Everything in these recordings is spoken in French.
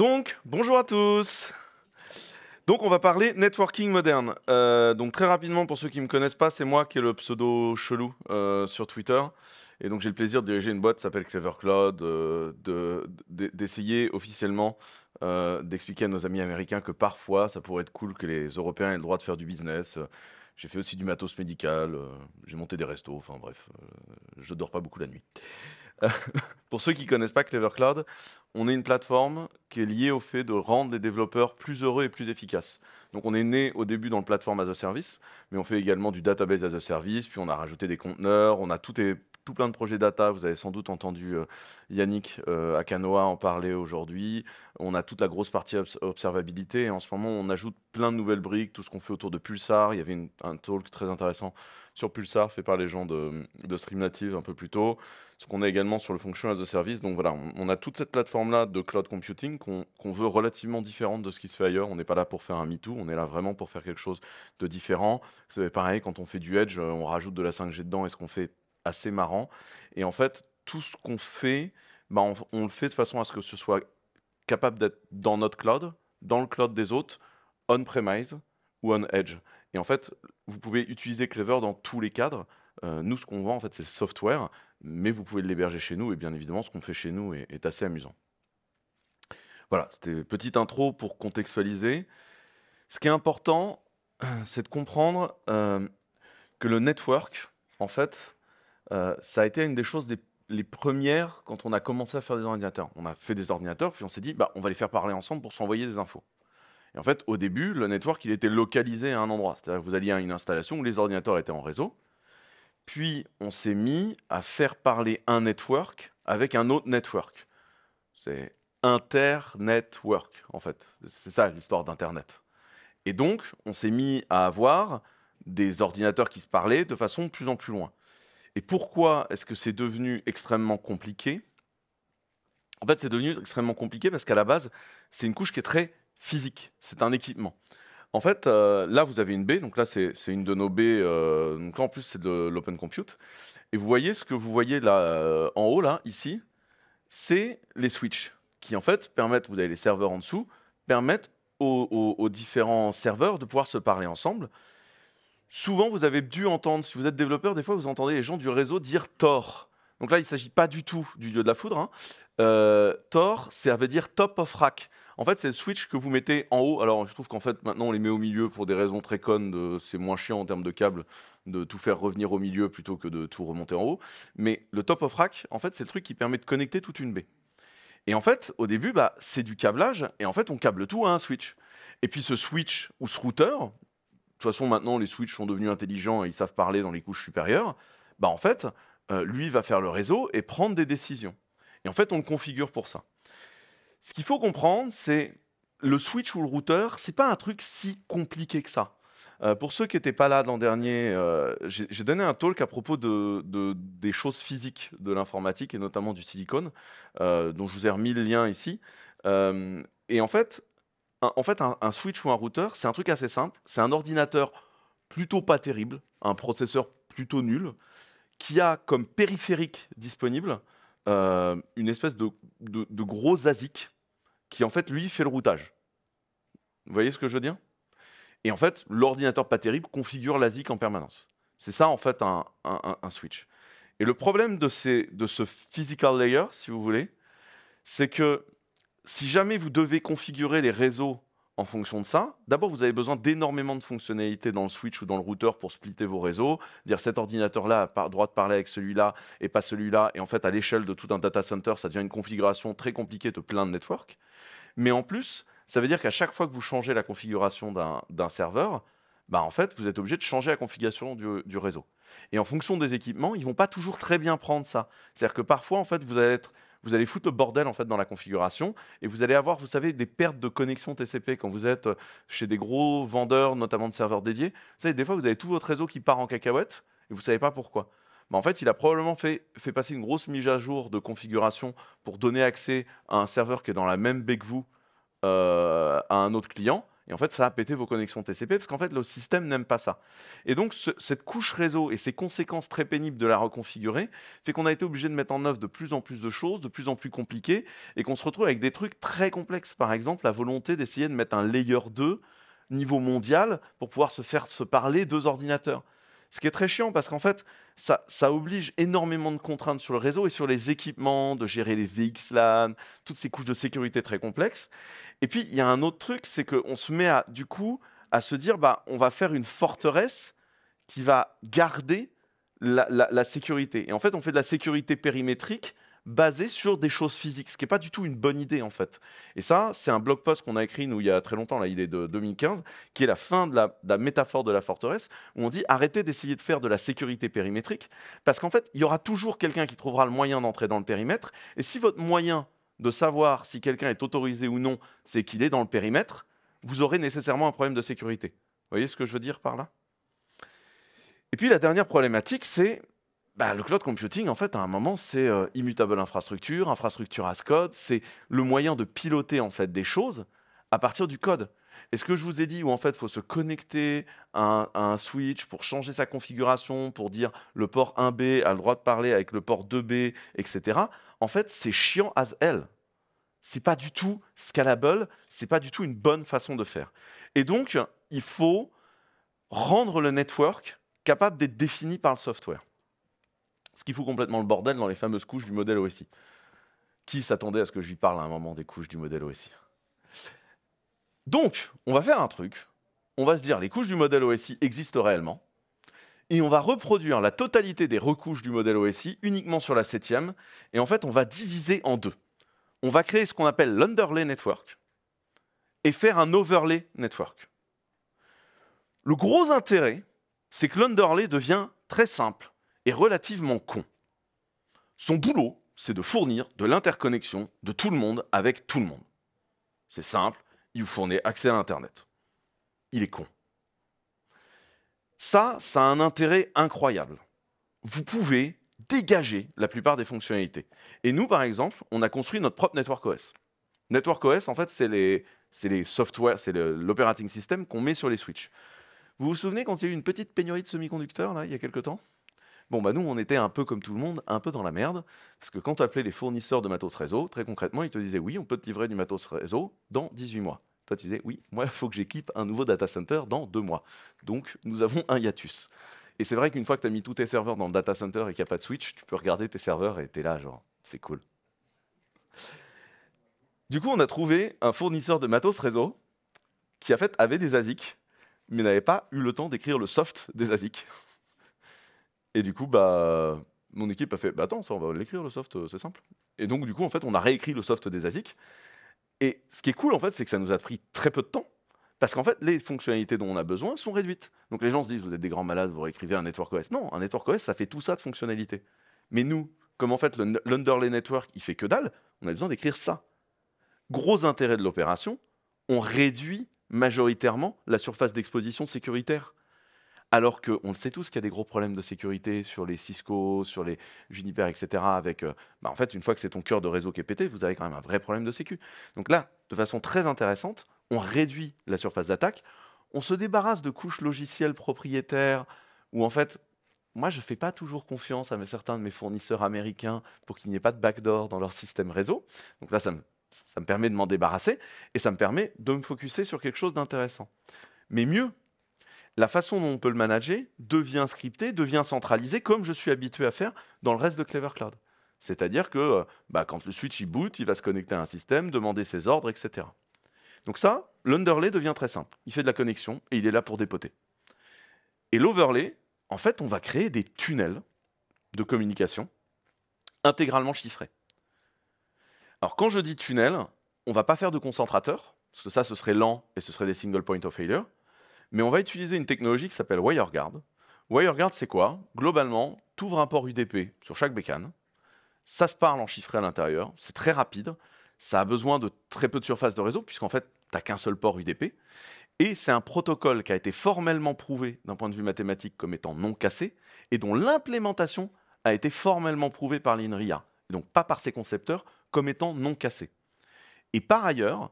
Donc, bonjour à tous. Donc, on va parler networking moderne. Euh, donc, très rapidement, pour ceux qui ne me connaissent pas, c'est moi qui ai le pseudo chelou euh, sur Twitter. Et donc, j'ai le plaisir de diriger une boîte qui s'appelle Clever Cloud, euh, d'essayer officiellement d'expliquer à nos amis américains que parfois, ça pourrait être cool que les Européens aient le droit de faire du business. J'ai fait aussi du matos médical, j'ai monté des restos, enfin bref, je dors pas beaucoup la nuit. pour ceux qui ne connaissent pas Clever Cloud, on est une plateforme qui est liée au fait de rendre les développeurs plus heureux et plus efficaces. Donc on est né au début dans le plateforme as a service, mais on fait également du database as a service, puis on a rajouté des conteneurs, on a tout et tout plein de projets data. Vous avez sans doute entendu euh, Yannick euh, à Akanoa en parler aujourd'hui. On a toute la grosse partie observabilité. Et en ce moment, on ajoute plein de nouvelles briques, tout ce qu'on fait autour de Pulsar. Il y avait une, un talk très intéressant sur Pulsar fait par les gens de, de native un peu plus tôt. Ce qu'on a également sur le Function as a Service. Donc voilà, on, a toute cette plateforme-là de cloud computing qu'on veut relativement différente de ce qui se fait ailleurs. On n'est pas là pour faire un MeToo, on est là vraiment pour faire quelque chose de différent. C'est pareil, quand on fait du Edge, euh, on rajoute de la 5G dedans et ce qu'on fait assez marrant. Et en fait, tout ce qu'on fait, bah, on, le fait de façon à ce que ce soit capable d'être dans notre cloud, dans le cloud des autres, on-premise ou on-edge. Et en fait, vous pouvez utiliser Clever dans tous les cadres. Euh, nous, ce qu'on vend, en fait, c'est le software, mais vous pouvez l'héberger chez nous. Et bien évidemment, ce qu'on fait chez nous est, assez amusant. Voilà, c'était petite intro pour contextualiser. Ce qui est important, c'est de comprendre euh, que le network, en fait, euh, ça a été une des choses les premières quand on a commencé à faire des ordinateurs. On a fait des ordinateurs, puis on s'est dit, bah, on va les faire parler ensemble pour s'envoyer des infos. Et en fait, au début, le network, il était localisé à un endroit. C'est-à-dire que vous alliez à une installation où les ordinateurs étaient en réseau. Puis, on s'est mis à faire parler un network avec un autre network. C'est internetwork, en fait. C'est ça l'histoire d'Internet. Et donc, on s'est mis à avoir des ordinateurs qui se parlaient de façon de plus en plus loin. Et pourquoi est-ce que c'est devenu extrêmement compliqué En fait, c'est devenu extrêmement compliqué parce qu'à la base, c'est une couche qui est très physique. C'est un équipement. En fait, euh, là, vous avez une baie. Donc là, c'est une de nos baies. Euh, donc là, en plus, c'est de l'open compute. Et vous voyez ce que vous voyez là euh, en haut, là, ici, c'est les switches qui, en fait, permettent, vous avez les serveurs en dessous, permettent aux différents serveurs de pouvoir se parler ensemble souvent, vous avez dû entendre, si vous êtes développeur, des fois, vous entendez les gens du réseau dire Tor. Donc là, il ne s'agit pas du tout du lieu de la foudre. Hein. Euh, Tor, ça veut dire top of rack. En fait, c'est le switch que vous mettez en haut. Alors, je trouve qu'en fait, maintenant, on les met au milieu pour des raisons très connes. C'est moins chiant en termes de câble de tout faire revenir au milieu plutôt que de tout remonter en haut. Mais le top of rack, en fait, c'est le truc qui permet de connecter toute une baie. Et en fait, au début, bah, c'est du câblage. Et en fait, on câble tout à un switch. Et puis ce switch ou ce routeur, de toute façon, maintenant, les switches sont devenus intelligents et ils savent parler dans les couches supérieures. Bah, en fait, euh, lui va faire le réseau et prendre des décisions. Et en fait, on le configure pour ça. Ce qu'il faut comprendre, c'est le switch ou le routeur, c'est pas un truc si compliqué que ça. Euh, pour ceux qui n'étaient pas là l'an dernier, euh, j'ai donné un talk à propos des choses physiques de l'informatique et notamment du silicone, dont je vous ai remis le lien ici. et en fait, en fait, un, switch ou un routeur, c'est un truc assez simple. C'est un ordinateur plutôt pas terrible, un processeur plutôt nul, qui a comme périphérique disponible euh, une espèce de, gros ASIC qui, en fait, lui, fait le routage. Vous voyez ce que je veux dire Et en fait, l'ordinateur pas terrible configure l'ASIC en permanence. C'est ça, en fait, un, switch. Et le problème de ce physical layer, si vous voulez, c'est que si jamais vous devez configurer les réseaux en fonction de ça, d'abord vous avez besoin d'énormément de fonctionnalités dans le switch ou dans le routeur pour splitter vos réseaux, dire cet ordinateur-là a droit de parler avec celui-là et pas celui-là, et en fait à l'échelle de tout un data center, ça devient une configuration très compliquée de plein de networks. Mais en plus, ça veut dire qu'à chaque fois que vous changez la configuration d'un serveur, bah en fait, vous êtes obligé de changer la configuration du, réseau. Et en fonction des équipements, ils vont pas toujours très bien prendre ça. C'est-à-dire que parfois, en fait, vous allez être vous allez foutre le bordel en fait dans la configuration et vous allez avoir, vous savez, des pertes de connexion TCP quand vous êtes euh, chez des gros vendeurs, notamment de serveurs dédiés. Vous des fois, vous avez tout votre réseau qui part en cacahuète et vous ne savez pas pourquoi. Bah en fait, il a probablement fait, passer une grosse mise à jour de configuration pour donner accès à un serveur qui est dans la même baie que vous euh, à un autre client. Et en fait, ça a pété vos connexions TCP parce qu'en fait, le système n'aime pas ça. Et donc, cette couche réseau et ses conséquences très pénibles de la reconfigurer fait qu'on a été obligé de mettre en œuvre de plus en plus de choses, de plus en plus compliquées, et qu'on se retrouve avec des trucs très complexes. Par exemple, la volonté d'essayer de mettre un layer 2 niveau mondial pour pouvoir se faire se parler deux ordinateurs. Ce qui est très chiant parce qu'en fait, ça, oblige énormément de contraintes sur le réseau et sur les équipements, de gérer les VXLAN, toutes ces couches de sécurité très complexes. Et puis, il y a un autre truc, c'est qu'on se met à, du coup à se dire, bah, on va faire une forteresse qui va garder la, sécurité. Et en fait, on fait de la sécurité périmétrique basée sur des choses physiques, ce qui n'est pas du tout une bonne idée en fait. Et ça, c'est un blog post qu'on a écrit nous il y a très longtemps, là il est de 2015, qui est la fin de la, de la métaphore de la forteresse, où on dit arrêtez d'essayer de faire de la sécurité périmétrique, parce qu'en fait, il y aura toujours quelqu'un qui trouvera le moyen d'entrer dans le périmètre, et si votre moyen de savoir si quelqu'un est autorisé ou non, c'est qu'il est dans le périmètre, vous aurez nécessairement un problème de sécurité. Vous voyez ce que je veux dire par là Et puis la dernière problématique, c'est bah, le cloud computing, en fait, à un moment, c'est euh, immutable infrastructure, infrastructure as code, c'est le moyen de piloter en fait des choses à partir du code est ce que je vous ai dit, où en fait, faut se connecter à un, switch pour changer sa configuration, pour dire le port 1B a le droit de parler avec le port 2B, etc. En fait, c'est chiant as hell. C'est pas du tout scalable, c'est pas du tout une bonne façon de faire. Et donc, il faut rendre le network capable d'être défini par le software. Ce qui fout complètement le bordel dans les fameuses couches du modèle OSI. Qui s'attendait à ce que je lui parle à un moment des couches du modèle OSI donc, on va faire un truc. On va se dire, les couches du modèle OSI existent réellement. Et on va reproduire la totalité des recouches du modèle OSI uniquement sur la septième. Et en fait, on va diviser en deux. On va créer ce qu'on appelle l'underlay network et faire un overlay network. Le gros intérêt, c'est que l'underlay devient très simple et relativement con. Son boulot, c'est de fournir de l'interconnexion de tout le monde avec tout le monde. C'est simple, il vous fournit accès à Internet. Il est con. Ça, ça a un intérêt incroyable. Vous pouvez dégager la plupart des fonctionnalités. Et nous, par exemple, on a construit notre propre Network OS. Network OS, en fait, c'est les, les softwares, c'est l'operating system qu'on met sur les switches. Vous vous souvenez quand il y a eu une petite pénurie de semi-conducteurs, là, il y a quelque temps Bon, bah nous, on était un peu comme tout le monde, un peu dans la merde, parce que quand tu appelais les fournisseurs de matos réseau, très concrètement, ils te disaient oui, on peut te livrer du matos réseau dans 18 mois. Toi, tu disais oui, moi, il faut que j'équipe un nouveau data center dans deux mois. Donc, nous avons un hiatus. Et c'est vrai qu'une fois que tu as mis tous tes serveurs dans le data center et qu'il n'y a pas de switch, tu peux regarder tes serveurs et tu es là, genre, c'est cool. Du coup, on a trouvé un fournisseur de matos réseau qui, en fait, avait des ASIC, mais n'avait pas eu le temps d'écrire le soft des ASIC. Et du coup, bah, mon équipe a fait bah, Attends, ça, on va l'écrire le soft, euh, c'est simple. Et donc, du coup, en fait, on a réécrit le soft des ASIC. Et ce qui est cool, en fait, c'est que ça nous a pris très peu de temps. Parce qu'en fait, les fonctionnalités dont on a besoin sont réduites. Donc les gens se disent, vous êtes des grands malades, vous réécrivez un network OS. Non, un network OS, ça fait tout ça de fonctionnalités. Mais nous, comme en fait l'underlay network, il fait que dalle, on a besoin d'écrire ça. Gros intérêt de l'opération, on réduit majoritairement la surface d'exposition sécuritaire alors qu'on sait tous qu'il y a des gros problèmes de sécurité sur les Cisco, sur les Juniper, etc. Avec, euh, bah, en fait, une fois que c'est ton cœur de réseau qui est pété, vous avez quand même un vrai problème de sécu. Donc là, de façon très intéressante, on réduit la surface d'attaque, on se débarrasse de couches logicielles propriétaires, où en fait, moi, je ne fais pas toujours confiance à certains de mes fournisseurs américains pour qu'il n'y ait pas de backdoor dans leur système réseau. Donc là, ça me, ça me permet de m'en débarrasser et ça me permet de me focuser sur quelque chose d'intéressant. Mais mieux, la façon dont on peut le manager devient scripté, devient centralisé, comme je suis habitué à faire dans le reste de Clever Cloud. C'est-à-dire que euh, bah, quand le switch il boot, il va se connecter à un système, demander ses ordres, etc. Donc ça, l'underlay devient très simple. Il fait de la connexion et il est là pour dépoter. Et l'overlay, en fait, on va créer des tunnels de communication intégralement chiffrés. Alors quand je dis tunnel, on ne va pas faire de concentrateur, parce que ça, ce serait lent et ce serait des single point of failure mais on va utiliser une technologie qui s'appelle WireGuard. WireGuard, c'est quoi Globalement, tu ouvres un port UDP sur chaque bécane, ça se parle en chiffré à l'intérieur, c'est très rapide, ça a besoin de très peu de surface de réseau, puisqu'en fait, tu n'as qu'un seul port UDP, et c'est un protocole qui a été formellement prouvé d'un point de vue mathématique comme étant non cassé, et dont l'implémentation a été formellement prouvée par l'INRIA, donc pas par ses concepteurs, comme étant non cassé. Et par ailleurs,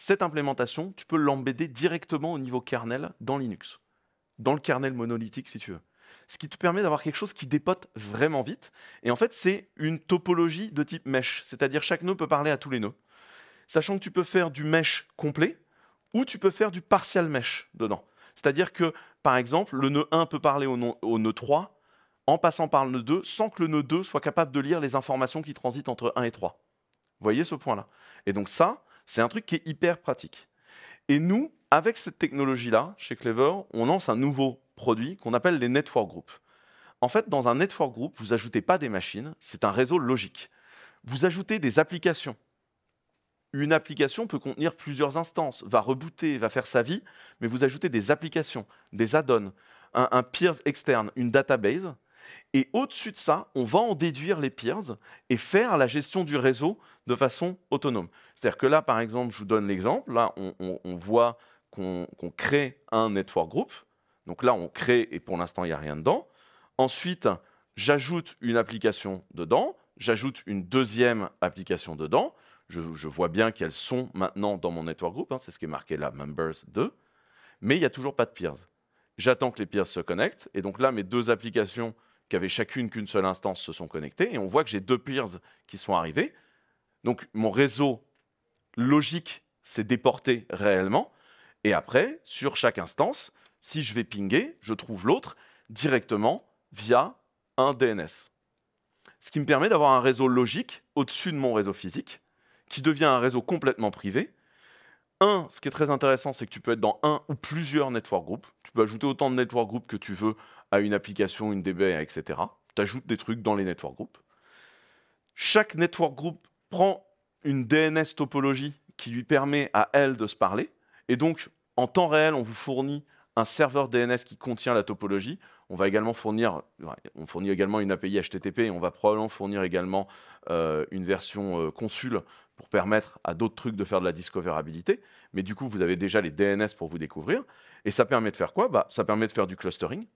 cette implémentation, tu peux l'embedder directement au niveau kernel dans Linux, dans le kernel monolithique si tu veux. Ce qui te permet d'avoir quelque chose qui dépote vraiment vite. Et en fait, c'est une topologie de type mesh, c'est-à-dire chaque nœud peut parler à tous les nœuds. Sachant que tu peux faire du mesh complet ou tu peux faire du partial mesh dedans. C'est-à-dire que, par exemple, le nœud 1 peut parler au, nœud 3 en passant par le nœud 2 sans que le nœud 2 soit capable de lire les informations qui transitent entre 1 et 3. Vous voyez ce point-là Et donc ça, c'est un truc qui est hyper pratique. Et nous, avec cette technologie-là, chez Clever, on lance un nouveau produit qu'on appelle les network groups. En fait, dans un network group, vous n'ajoutez pas des machines, c'est un réseau logique. Vous ajoutez des applications. Une application peut contenir plusieurs instances, va rebooter, va faire sa vie, mais vous ajoutez des applications, des add-ons, un, un peers externe, une database, et au-dessus de ça, on va en déduire les peers et faire la gestion du réseau de façon autonome. C'est-à-dire que là, par exemple, je vous donne l'exemple, là, on, voit qu'on crée un network group. Donc là, on crée et pour l'instant, il n'y a rien dedans. Ensuite, j'ajoute une application dedans, j'ajoute une deuxième application dedans. Je, vois bien qu'elles sont maintenant dans mon network group, hein. c'est ce qui est marqué là, members 2, mais il n'y a toujours pas de peers. J'attends que les peers se connectent, et donc là, mes deux applications qui avaient chacune qu'une seule instance, se sont connectées. Et on voit que j'ai deux peers qui sont arrivés. Donc mon réseau logique s'est déporté réellement. Et après, sur chaque instance, si je vais pinguer, je trouve l'autre directement via un DNS. Ce qui me permet d'avoir un réseau logique au-dessus de mon réseau physique, qui devient un réseau complètement privé, un, ce qui est très intéressant, c'est que tu peux être dans un ou plusieurs network groups. Tu peux ajouter autant de network groups que tu veux à une application, une DB, etc. Tu ajoutes des trucs dans les network groups. Chaque network group prend une DNS topologie qui lui permet à elle de se parler. Et donc, en temps réel, on vous fournit un serveur DNS qui contient la topologie. On va également fournir, on fournit également une API HTTP et on va probablement fournir également euh, une version consul euh, console pour permettre à d'autres trucs de faire de la discoverabilité. Mais du coup, vous avez déjà les DNS pour vous découvrir. Et ça permet de faire quoi bah, Ça permet de faire du clustering.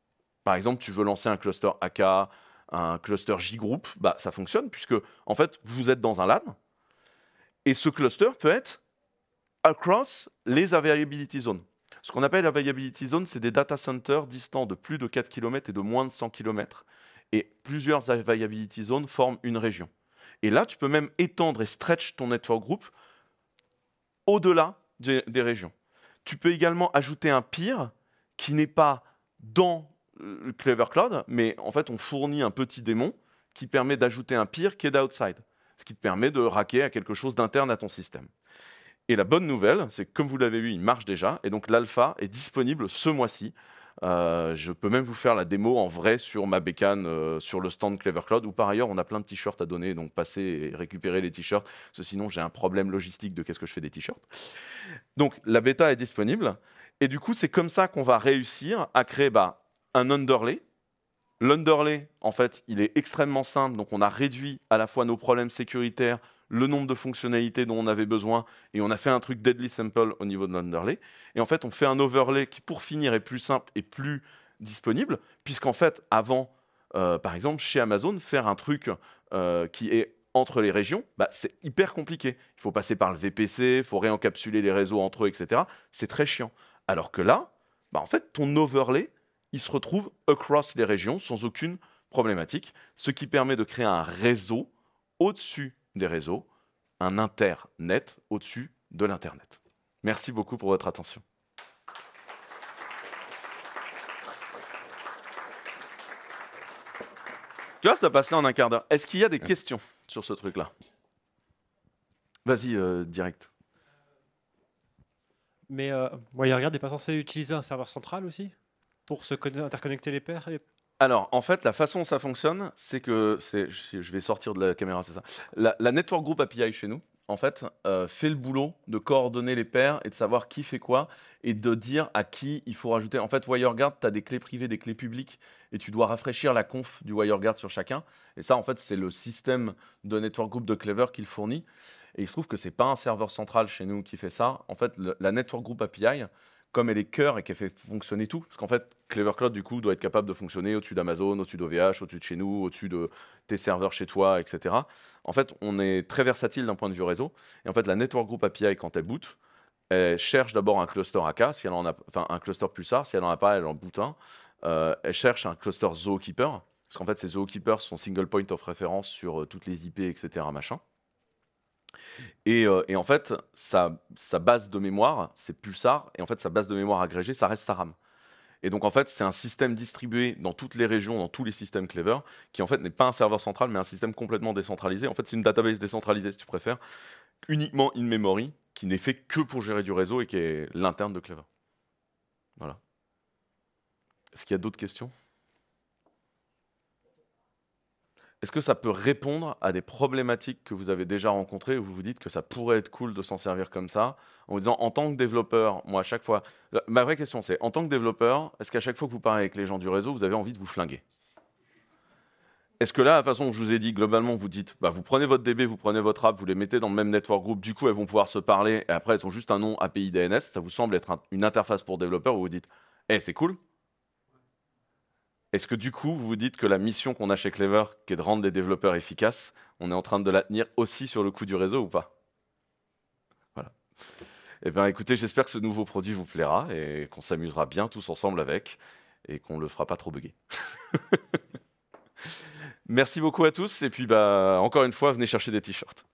Par exemple, tu veux lancer un cluster AK, un cluster J-group, bah, ça fonctionne puisque, en fait, vous êtes dans un LAN. Et ce cluster peut être across les availability zones. Ce qu'on appelle availability zone, c'est des data centers distants de plus de 4 km et de moins de 100 km. Et plusieurs availability zones forment une région. Et là, tu peux même étendre et stretch ton network group au-delà des, régions. Tu peux également ajouter un peer qui n'est pas dans le Clever Cloud, mais en fait, on fournit un petit démon qui permet d'ajouter un peer qui est d'outside, ce qui te permet de raquer à quelque chose d'interne à ton système. Et la bonne nouvelle, c'est que comme vous l'avez vu, il marche déjà, et donc l'alpha est disponible ce mois-ci. Euh, je peux même vous faire la démo en vrai sur ma bécane, euh, sur le stand Clever Cloud, où par ailleurs on a plein de t-shirts à donner, donc passez et récupérez les t-shirts, parce que sinon j'ai un problème logistique de qu'est-ce que je fais des t-shirts. Donc la bêta est disponible, et du coup c'est comme ça qu'on va réussir à créer bah, un underlay. L'underlay, en fait, il est extrêmement simple, donc on a réduit à la fois nos problèmes sécuritaires, le nombre de fonctionnalités dont on avait besoin, et on a fait un truc deadly simple au niveau de l'underlay. Et en fait, on fait un overlay qui, pour finir, est plus simple et plus disponible, puisqu'en fait, avant, euh, par exemple, chez Amazon, faire un truc euh, qui est entre les régions, bah, c'est hyper compliqué. Il faut passer par le VPC, il faut réencapsuler les réseaux entre eux, etc. C'est très chiant. Alors que là, bah, en fait, ton overlay, il se retrouve across les régions sans aucune problématique, ce qui permet de créer un réseau au-dessus des réseaux, un internet au-dessus de l'internet. Merci beaucoup pour votre attention. Tu vois, ça passe là en un quart d'heure. Est-ce qu'il y a des questions sur ce truc-là Vas-y, euh, direct. Mais regarde, Tu n'es pas censé utiliser un serveur central aussi Pour se interconnecter les paires alors, en fait, la façon dont ça fonctionne, c'est que, je vais sortir de la caméra, c'est ça. La, Network Group API chez nous, en fait, euh, fait le boulot de coordonner les paires et de savoir qui fait quoi et de dire à qui il faut rajouter. En fait, WireGuard, tu as des clés privées, des clés publiques et tu dois rafraîchir la conf du WireGuard sur chacun. Et ça, en fait, c'est le système de Network Group de Clever qu'il fournit. Et il se trouve que ce n'est pas un serveur central chez nous qui fait ça. En fait, la Network Group API, comme elle est cœur et qu'elle fait fonctionner tout. Parce qu'en fait, Clever Cloud, du coup, doit être capable de fonctionner au-dessus d'Amazon, au-dessus d'OVH, au-dessus de chez nous, au-dessus de tes serveurs chez toi, etc. En fait, on est très versatile d'un point de vue réseau. Et en fait, la Network Group API, quand elle boot, elle cherche d'abord un cluster AK, si elle en a, enfin un cluster Pulsar, si elle n'en a pas, elle en boot un. Euh, elle cherche un cluster Zookeeper, parce qu'en fait, ces Zookeepers sont single point of référence sur euh, toutes les IP, etc. Machin. Euh, et, en fait, sa, base de mémoire, c'est Pulsar, et en fait, sa base de mémoire agrégée, ça reste sa RAM Et donc, en fait, c'est un système distribué dans toutes les régions, dans tous les systèmes Clever, qui en fait n'est pas un serveur central, mais un système complètement décentralisé. En fait, c'est une database décentralisée, si tu préfères, uniquement in memory, qui n'est fait que pour gérer du réseau et qui est l'interne de Clever. Voilà. Est-ce qu'il y a d'autres questions Est-ce que ça peut répondre à des problématiques que vous avez déjà rencontrées où vous vous dites que ça pourrait être cool de s'en servir comme ça en vous disant en tant que développeur, moi à chaque fois, ma vraie question c'est en tant que développeur, est-ce qu'à chaque fois que vous parlez avec les gens du réseau, vous avez envie de vous flinguer est-ce que là, la façon dont je vous ai dit, globalement, vous dites, bah, vous prenez votre DB, vous prenez votre app, vous les mettez dans le même network group, du coup, elles vont pouvoir se parler, et après, elles ont juste un nom API DNS, ça vous semble être une interface pour développeurs où vous dites, hé, eh, c'est cool, est-ce que du coup, vous dites que la mission qu'on a chez Clever, qui est de rendre les développeurs efficaces, on est en train de la tenir aussi sur le coût du réseau ou pas Voilà. Eh bien, écoutez, j'espère que ce nouveau produit vous plaira et qu'on s'amusera bien tous ensemble avec et qu'on ne le fera pas trop bugger. Merci beaucoup à tous et puis bah, encore une fois, venez chercher des t-shirts.